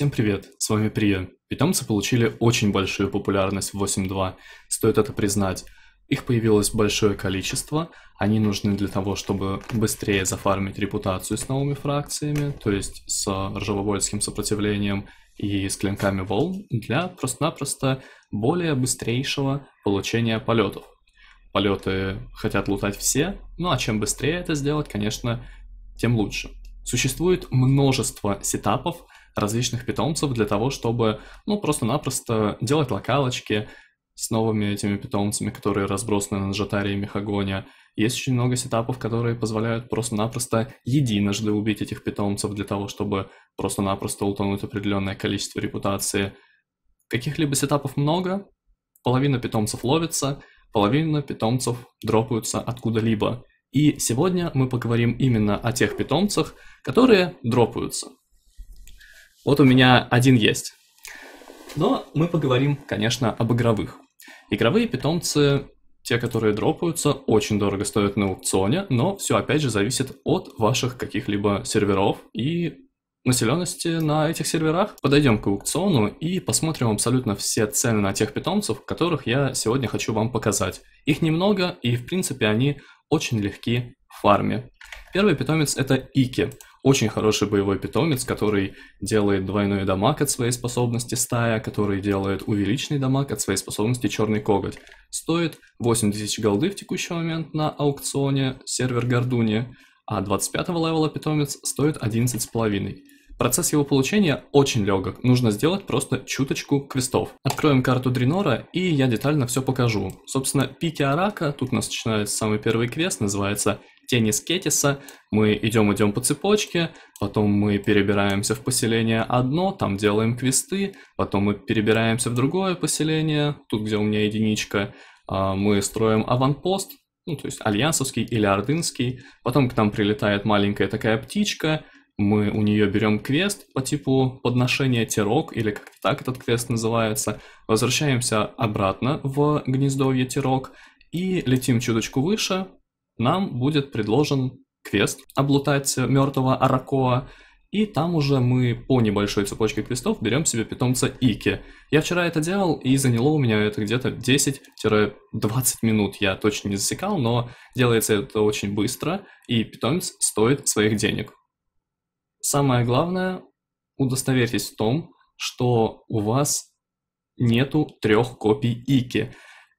Всем привет, с вами Прия. Питомцы получили очень большую популярность в 8.2, стоит это признать. Их появилось большое количество, они нужны для того, чтобы быстрее зафармить репутацию с новыми фракциями, то есть с ржавовольским сопротивлением и с клинками волн, для просто-напросто более быстрейшего получения полетов. Полеты хотят лутать все, ну а чем быстрее это сделать, конечно, тем лучше. Существует множество сетапов, различных питомцев для того, чтобы, ну, просто-напросто делать локалочки с новыми этими питомцами, которые разбросаны на Джатаре и Мехагоне. Есть очень много сетапов, которые позволяют просто-напросто единожды убить этих питомцев для того, чтобы просто-напросто утонуть определенное количество репутации. Каких-либо сетапов много, половина питомцев ловится, половина питомцев дропаются откуда-либо. И сегодня мы поговорим именно о тех питомцах, которые дропаются. Вот у меня один есть. Но мы поговорим, конечно, об игровых. Игровые питомцы, те, которые дропаются, очень дорого стоят на аукционе, но все опять же зависит от ваших каких-либо серверов и населенности на этих серверах. Подойдем к аукциону и посмотрим абсолютно все цены на тех питомцев, которых я сегодня хочу вам показать. Их немного, и в принципе они очень легки в фарме. Первый питомец это Ики. Очень хороший боевой питомец, который делает двойной дамаг от своей способности стая, который делает увеличенный дамаг от своей способности черный коготь. Стоит 8000 голды в текущий момент на аукционе сервер Гордуни, а 25 левела питомец стоит 11,5. Процесс его получения очень легок, нужно сделать просто чуточку квестов. Откроем карту Дренора и я детально все покажу. Собственно, пики Арака, тут у нас начинается самый первый квест, называется тени Скетиса, мы идем-идем по цепочке, потом мы перебираемся в поселение одно, там делаем квесты, потом мы перебираемся в другое поселение, тут, где у меня единичка, а, мы строим аванпост, ну, то есть альянсовский или ордынский, потом к нам прилетает маленькая такая птичка, мы у нее берем квест по типу подношения Тирок, или как так этот квест называется, возвращаемся обратно в гнездовье Тирок и летим чуточку выше, нам будет предложен квест «Облутать мертвого Аракоа», и там уже мы по небольшой цепочке квестов берем себе питомца Ики. Я вчера это делал, и заняло у меня это где-то 10-20 минут. Я точно не засекал, но делается это очень быстро, и питомец стоит своих денег. Самое главное, удостоверьтесь в том, что у вас нету трех копий Ики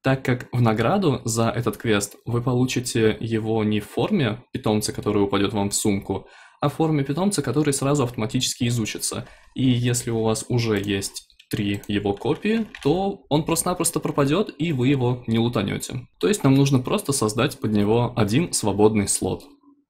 так как в награду за этот квест вы получите его не в форме питомца, который упадет вам в сумку, а в форме питомца, который сразу автоматически изучится. И если у вас уже есть три его копии, то он просто-напросто пропадет, и вы его не лутанете. То есть нам нужно просто создать под него один свободный слот.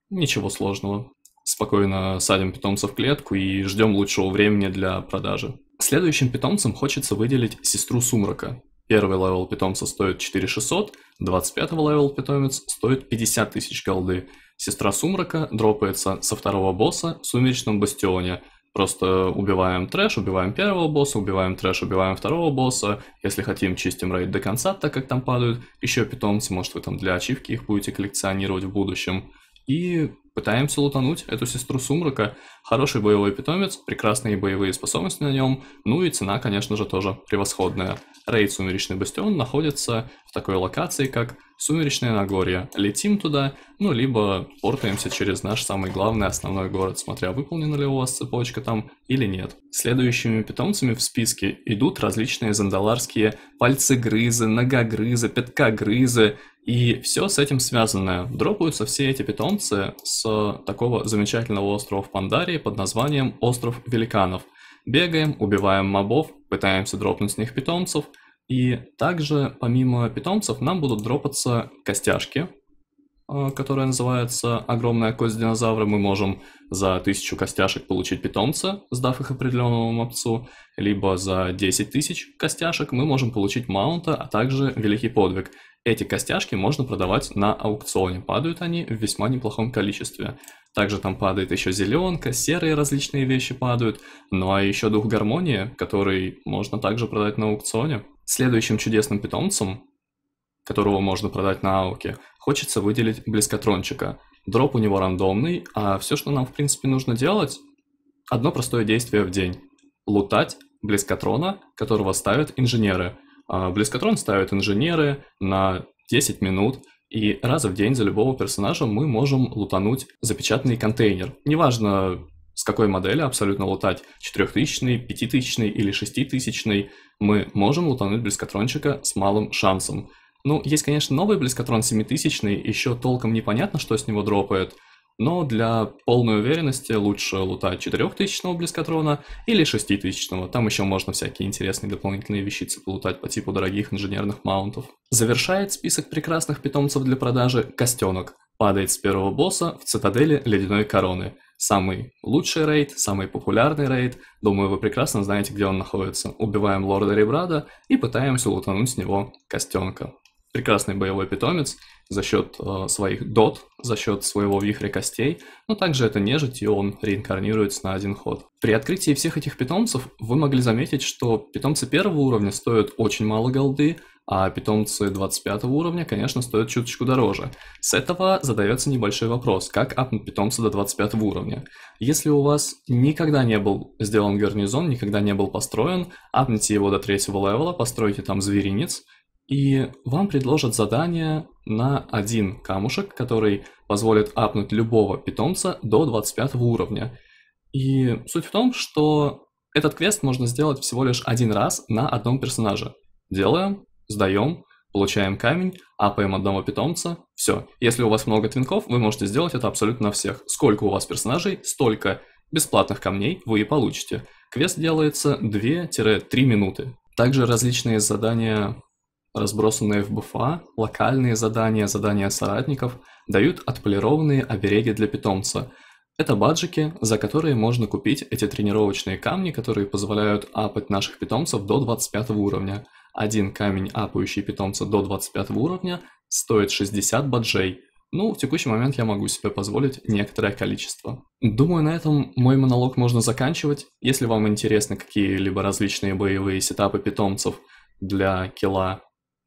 Ничего сложного. Спокойно садим питомца в клетку и ждем лучшего времени для продажи. Следующим питомцем хочется выделить сестру Сумрака. Первый левел питомца стоит 4600, 25 левел питомец стоит 50 тысяч голды. Сестра Сумрака дропается со второго босса в Сумеречном Бастионе. Просто убиваем трэш, убиваем первого босса, убиваем трэш, убиваем второго босса. Если хотим, чистим рейд до конца, так как там падают еще питомцы. Может, вы там для ачивки их будете коллекционировать в будущем. И пытаемся лутануть эту сестру Сумрака. Хороший боевой питомец, прекрасные боевые способности на нем. Ну и цена, конечно же, тоже превосходная. Рейд Сумеречный Бастион находится в такой локации, как Сумеречное Нагорье. Летим туда, ну, либо портаемся через наш самый главный основной город, смотря выполнена ли у вас цепочка там или нет. Следующими питомцами в списке идут различные зандаларские пальцегрызы, ногогрызы, пяткогрызы, и все с этим связанное. Дропаются все эти питомцы с такого замечательного острова в Пандарии под названием Остров Великанов – Бегаем, убиваем мобов, пытаемся дропнуть с них питомцев. И также, помимо питомцев, нам будут дропаться костяшки, а, которые называются «Огромная кость динозавра», мы можем за тысячу костяшек получить питомца, сдав их определенному мопцу, либо за 10 тысяч костяшек мы можем получить маунта, а также великий подвиг. Эти костяшки можно продавать на аукционе, падают они в весьма неплохом количестве. Также там падает еще зеленка, серые различные вещи падают, ну а еще дух гармонии, который можно также продать на аукционе. Следующим чудесным питомцем, которого можно продать на ауке, хочется выделить близкотрончика. Дроп у него рандомный, а все, что нам в принципе нужно делать, одно простое действие в день. Лутать близкотрона, которого ставят инженеры – а, близкотрон ставят инженеры на 10 минут, и раз в день за любого персонажа мы можем лутануть запечатанный контейнер. Неважно, с какой модели абсолютно лутать, 4000, 5000 или 6000, мы можем лутануть близкотрончика с малым шансом. Ну, есть, конечно, новый близкотрон 7000, еще толком непонятно, что с него дропает – но для полной уверенности лучше лутать 4000 близко или 6000, там еще можно всякие интересные дополнительные вещицы полутать по типу дорогих инженерных маунтов. Завершает список прекрасных питомцев для продажи Костенок. Падает с первого босса в цитадели Ледяной Короны. Самый лучший рейд, самый популярный рейд, думаю, вы прекрасно знаете, где он находится. Убиваем лорда Ребрада и пытаемся лутануть с него Костенка. Прекрасный боевой питомец, за счет э, своих дот, за счет своего вихря костей, но также это нежить, и он реинкарнируется на один ход. При открытии всех этих питомцев вы могли заметить, что питомцы первого уровня стоят очень мало голды, а питомцы 25 уровня, конечно, стоят чуточку дороже. С этого задается небольшой вопрос, как апнуть питомца до 25 уровня. Если у вас никогда не был сделан гарнизон, никогда не был построен, апните его до третьего левела, постройте там зверинец, и вам предложат задание на один камушек, который позволит апнуть любого питомца до 25 уровня. И суть в том, что этот квест можно сделать всего лишь один раз на одном персонаже. Делаем, сдаем, получаем камень, апаем одного питомца, все. Если у вас много твинков, вы можете сделать это абсолютно на всех. Сколько у вас персонажей, столько бесплатных камней вы и получите. Квест делается 2-3 минуты. Также различные задания Разбросанные в БФА локальные задания, задания соратников дают отполированные обереги для питомца. Это баджики, за которые можно купить эти тренировочные камни, которые позволяют апать наших питомцев до 25 уровня. Один камень, апающий питомца до 25 уровня, стоит 60 баджей. Ну, в текущий момент я могу себе позволить некоторое количество. Думаю, на этом мой монолог можно заканчивать. Если вам интересны какие-либо различные боевые сетапы питомцев для кила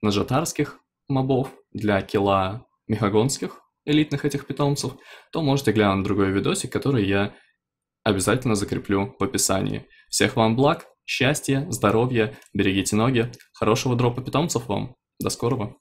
наджатарских мобов, для кила мегагонских элитных этих питомцев, то можете глянуть другой видосик, который я обязательно закреплю в описании. Всех вам благ, счастья, здоровья, берегите ноги, хорошего дропа питомцев вам. До скорого!